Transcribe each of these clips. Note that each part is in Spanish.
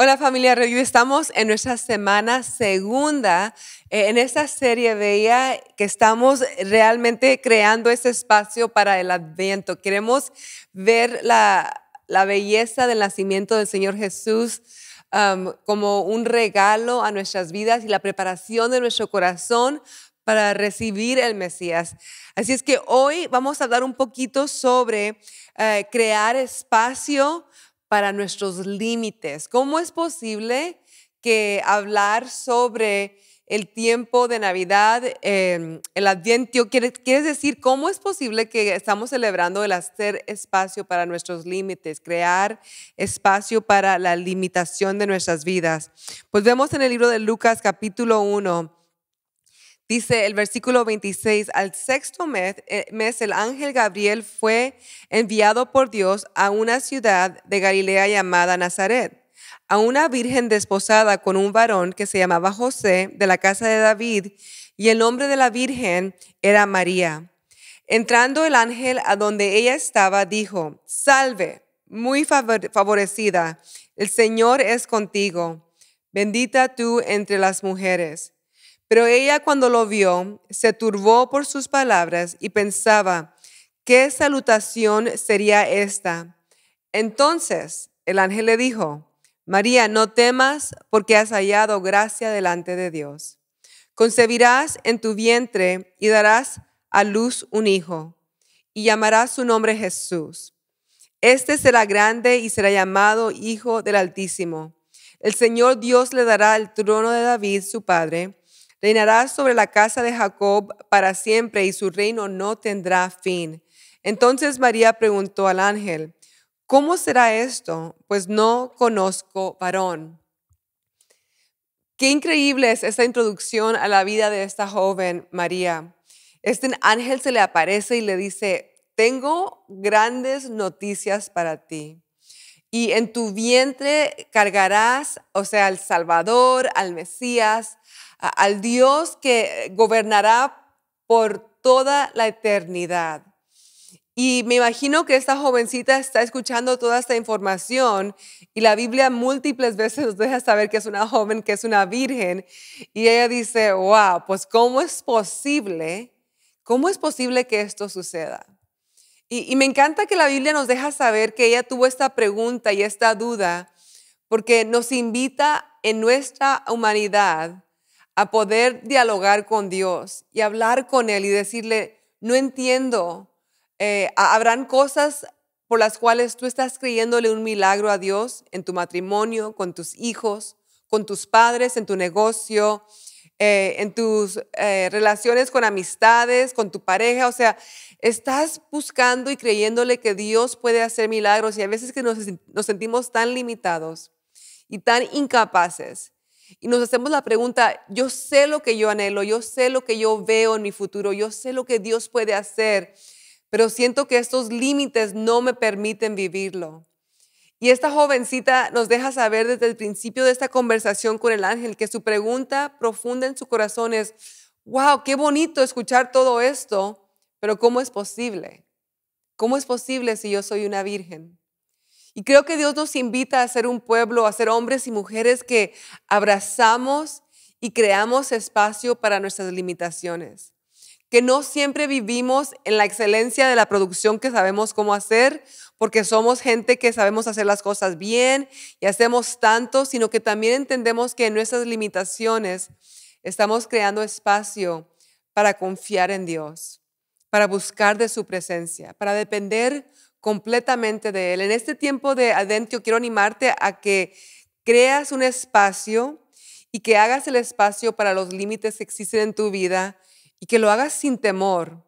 Hola familia Revive, estamos en nuestra semana segunda. Eh, en esta serie veía que estamos realmente creando ese espacio para el adviento. Queremos ver la, belleza del nacimiento del Señor Jesús um, como un regalo a nuestras vidas y la preparación de nuestro corazón para recibir el Mesías. Así es que hoy vamos a hablar un poquito sobre eh, crear espacio para nuestros límites. ¿Cómo es posible que hablar sobre el tiempo de Navidad, em, el Adviento, ¿quieres, quieres decir cómo es posible que estamos celebrando el hacer espacio para nuestros límites, crear espacio para la limitación de nuestras vidas? Pues vemos en el libro de Lucas capítulo 1, Dice el versículo 26, al sexto eh, mes, el ángel Gabriel fue enviado por Dios a una ciudad de Galilea llamada Nazaret, a una virgen desposada con un varón que se llamaba José de la casa de David, y el nombre de la virgen era María. Entrando el ángel a donde ella estaba, dijo, salve, muy favorecida, el Señor es contigo, bendita tú entre las mujeres. Pero ella cuando lo vio, se turbó por sus palabras y pensaba, ¿qué salutación sería esta? Entonces el ángel le dijo, María, no temas porque has hallado gracia delante de Dios. Concebirás en tu vientre y darás a luz un hijo y llamarás su nombre Jesús. Este será grande y será llamado Hijo del Altísimo. El Señor Dios le dará el trono de David, su padre Reinará sobre la casa de Jacob para siempre y su reino no tendrá fin. Entonces María preguntó al ángel, ¿cómo será esto? Pues no conozco varón. Qué increíble es esta introducción a la vida de esta joven María. Este ángel se le aparece y le dice, tengo grandes noticias para ti. Y en tu vientre cargarás, o sea, al Salvador, al Mesías, al Dios que gobernará por toda la eternidad. Y me imagino que esta jovencita está escuchando toda esta información y la Biblia múltiples veces nos deja saber que es una joven, que es una virgen. Y ella dice, wow, pues ¿cómo es posible? ¿Cómo es posible que esto suceda? Y, y me encanta que la Biblia nos deja saber que ella tuvo esta pregunta y esta duda porque nos invita en nuestra humanidad a poder dialogar con Dios y hablar con Él y decirle, no entiendo, eh, habrán cosas por las cuales tú estás creyéndole un milagro a Dios en tu matrimonio, con tus hijos, con tus padres, en tu negocio, eh, en tus eh, relaciones con amistades, con tu pareja. O sea, estás buscando y creyéndole que Dios puede hacer milagros y a veces que nos sentimos tan limitados y tan incapaces y nos hacemos la pregunta, yo sé lo que yo anhelo, yo sé lo que yo veo en mi futuro, yo sé lo que Dios puede hacer, pero siento que estos límites no me permiten vivirlo. Y esta jovencita nos deja saber desde el principio de esta conversación con el ángel que su pregunta profunda en su corazón es, wow, qué bonito escuchar todo esto, pero ¿cómo es posible? ¿Cómo es posible si yo soy una virgen? Y creo que Dios nos invita a ser un pueblo, a ser hombres y mujeres que abrazamos y creamos espacio para nuestras limitaciones. Que no siempre vivimos en la excelencia de la producción que sabemos cómo hacer, porque somos gente que sabemos hacer las cosas bien y hacemos tanto, sino que también entendemos que en nuestras limitaciones estamos creando espacio para confiar en Dios, para buscar de su presencia, para depender completamente de Él. En este tiempo de adentro quiero animarte a que creas un espacio y que hagas el espacio para los límites que existen en tu vida y que lo hagas sin temor.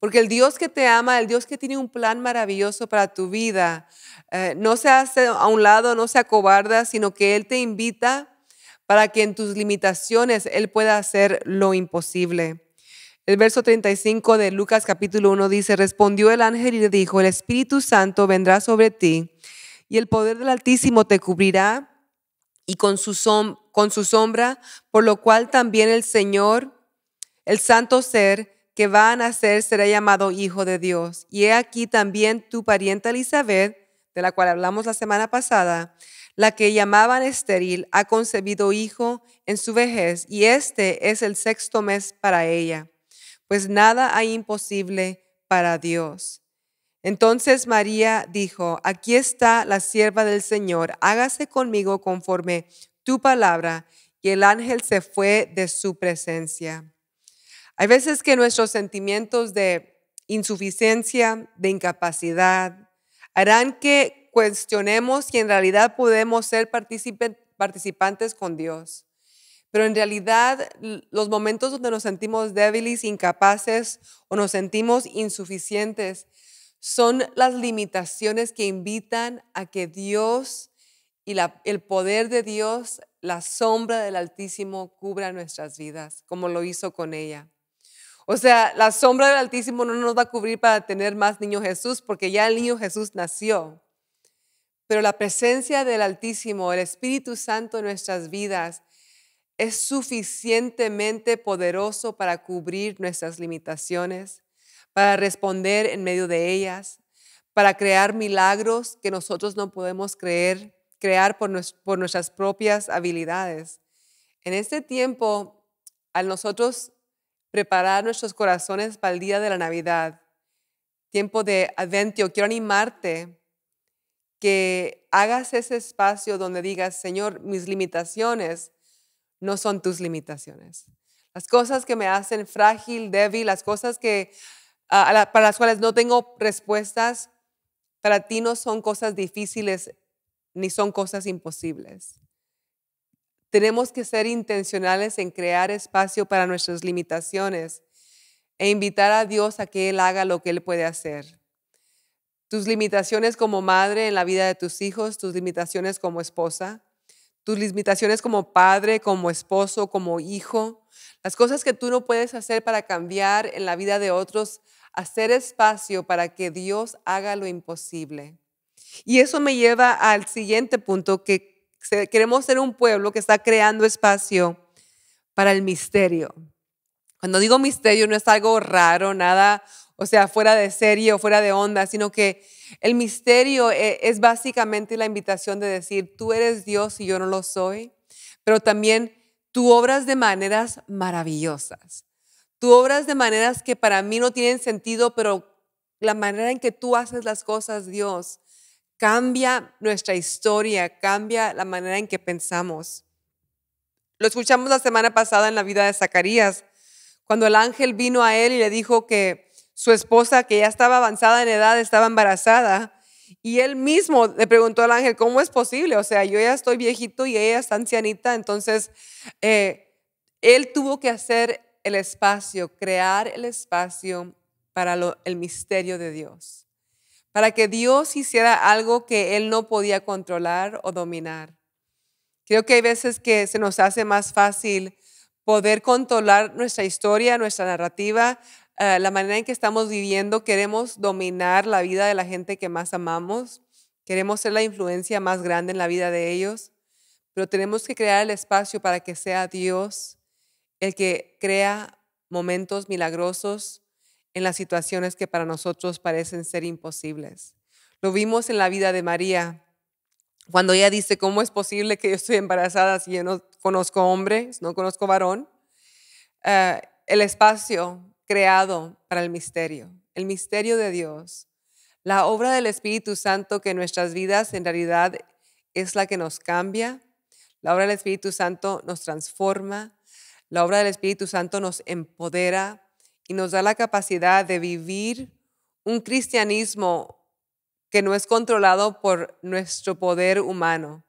Porque el Dios que te ama, el Dios que tiene un plan maravilloso para tu vida, eh, no se hace a un lado, no se acobarda, sino que Él te invita para que en tus limitaciones Él pueda hacer lo imposible. El verso 35 de Lucas capítulo 1 dice, respondió el ángel y le dijo, el Espíritu Santo vendrá sobre ti y el poder del Altísimo te cubrirá y con su, sombra, por lo cual también el Señor, el santo ser que va a nacer, será llamado Hijo de Dios. Y he aquí también tu pariente Elizabeth, de la cual hablamos la semana pasada, la que llamaban estéril, ha concebido hijo en su vejez, y este es el sexto mes para ella pues nada hay imposible para Dios. Entonces María dijo, aquí está la sierva del Señor, hágase conmigo conforme tu palabra. Y el ángel se fue de su presencia. Hay veces que nuestros sentimientos de insuficiencia, de incapacidad, harán que cuestionemos si en realidad podemos ser participantes con Dios. Pero en realidad los momentos donde nos sentimos débiles, incapaces o nos sentimos insuficientes son las limitaciones que invitan a que Dios y el poder de Dios, la sombra del Altísimo, cubra nuestras vidas, como lo hizo con ella. O sea, la sombra del Altísimo no nos va a cubrir para tener más niño Jesús, porque ya el niño Jesús nació. Pero la presencia del Altísimo, el Espíritu Santo en nuestras vidas, es suficientemente poderoso para cubrir nuestras limitaciones, para responder en medio de ellas, para crear milagros que nosotros no podemos creer, crear por, nuestras propias habilidades. En este tiempo, al nosotros preparar nuestros corazones para el día de la Navidad, tiempo de adventio, quiero animarte que hagas ese espacio donde digas, Señor, mis limitaciones no son tus limitaciones. Las cosas que me hacen frágil, débil, las cosas que, para las cuales no tengo respuestas, para ti no son cosas difíciles ni son cosas imposibles. Tenemos que ser intencionales en crear espacio para nuestras limitaciones e invitar a Dios a que Él haga lo que Él puede hacer. Tus limitaciones como madre en la vida de tus hijos, tus limitaciones como esposa, tus limitaciones como padre, como esposo, como hijo, las cosas que tú no puedes hacer para cambiar en la vida de otros, hacer espacio para que Dios haga lo imposible. Y eso me lleva al siguiente punto, que queremos ser un pueblo que está creando espacio para el misterio. Cuando digo misterio no es algo raro, nada, o sea, fuera de serie o fuera de onda, sino que el misterio eh, es básicamente la invitación de decir, tú eres Dios y yo no lo soy, pero también tú obras de maneras maravillosas. Tú obras de maneras que para mí no tienen sentido, pero la manera en que tú haces las cosas, Dios, cambia nuestra historia, cambia la manera en que pensamos. Lo escuchamos la semana pasada en la vida de Zacarías, cuando el ángel vino a él y le dijo que su esposa, que ya estaba avanzada en edad, estaba embarazada. Y él mismo le preguntó al ángel, ¿cómo es posible? O sea, yo ya estoy viejito y ella está ancianita. Entonces, eh, él tuvo que hacer el espacio, crear el espacio para el misterio de Dios, para que Dios hiciera algo que él no podía controlar o dominar. Creo que hay veces que se nos hace más fácil poder controlar nuestra historia, nuestra narrativa, eh, la manera en que estamos viviendo, queremos dominar la vida de la gente que más amamos, queremos ser la influencia más grande en la vida de ellos, pero tenemos que crear el espacio para que sea Dios el que crea momentos milagrosos en las situaciones que para nosotros parecen ser imposibles. Lo vimos en la vida de María, cuando ella dice, ¿cómo es posible que yo estoy embarazada si yo no conozco hombres, no conozco varón? Eh, el espacio creado para el misterio, el misterio de Dios. La obra del Espíritu Santo que en nuestras vidas en realidad es la que nos cambia. La obra del Espíritu Santo nos transforma. La obra del Espíritu Santo nos empodera y nos da la capacidad de vivir un cristianismo que no es controlado por nuestro poder humano,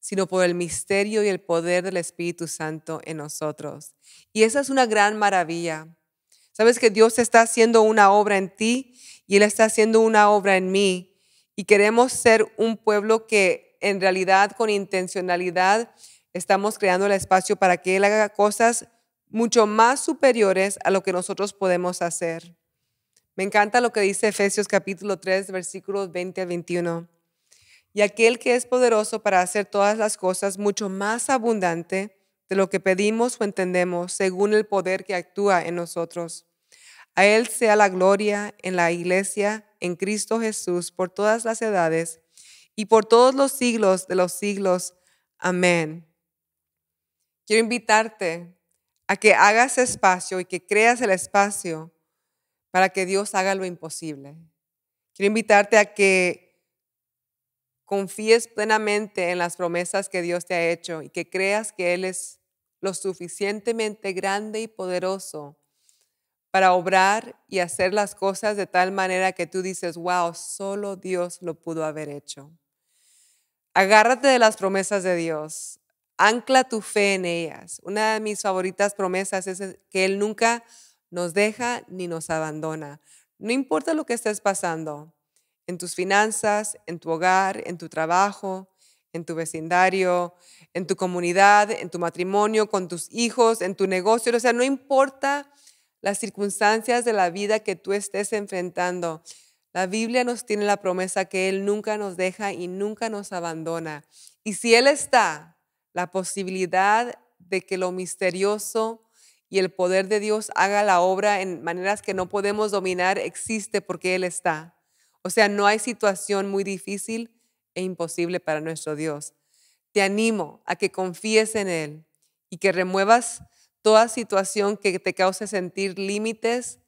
sino por el misterio y el poder del Espíritu Santo en nosotros. Y esa es una gran maravilla, Sabes que Dios está haciendo una obra en ti y Él está haciendo una obra en mí. Y queremos ser un pueblo que en realidad con intencionalidad estamos creando el espacio para que Él haga cosas mucho más superiores a lo que nosotros podemos hacer. Me encanta lo que dice Efesios capítulo 3, versículos 20 al 21. Y aquel que es poderoso para hacer todas las cosas mucho más abundante de lo que pedimos o entendemos, según el poder que actúa en nosotros. A Él sea la gloria en la iglesia, en Cristo Jesús, por todas las edades y por todos los siglos de los siglos. Amén. Quiero invitarte a que hagas espacio y que creas el espacio para que Dios haga lo imposible. Quiero invitarte a que confíes plenamente en las promesas que Dios te ha hecho y que creas que Él es lo suficientemente grande y poderoso para obrar y hacer las cosas de tal manera que tú dices, wow, solo Dios lo pudo haber hecho. Agárrate de las promesas de Dios, ancla tu fe en ellas. Una de mis favoritas promesas es que Él nunca nos deja ni nos abandona. No importa lo que estés pasando, en tus finanzas, en tu hogar, en tu trabajo, en tu vecindario, en tu comunidad, en tu matrimonio, con tus hijos, en tu negocio, o sea, no importa las circunstancias de la vida que tú estés enfrentando. La Biblia nos tiene la promesa que Él nunca nos deja y nunca nos abandona. Y si Él está, la posibilidad de que lo misterioso y el poder de Dios haga la obra en maneras que no podemos dominar existe porque Él está. O sea, no hay situación muy difícil e imposible para nuestro Dios. Te animo a que confíes en Él y que remuevas toda situación que te cause sentir límites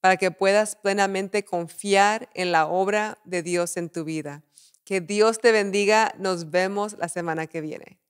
para que puedas plenamente confiar en la obra de Dios en tu vida. Que Dios te bendiga. Nos vemos la semana que viene.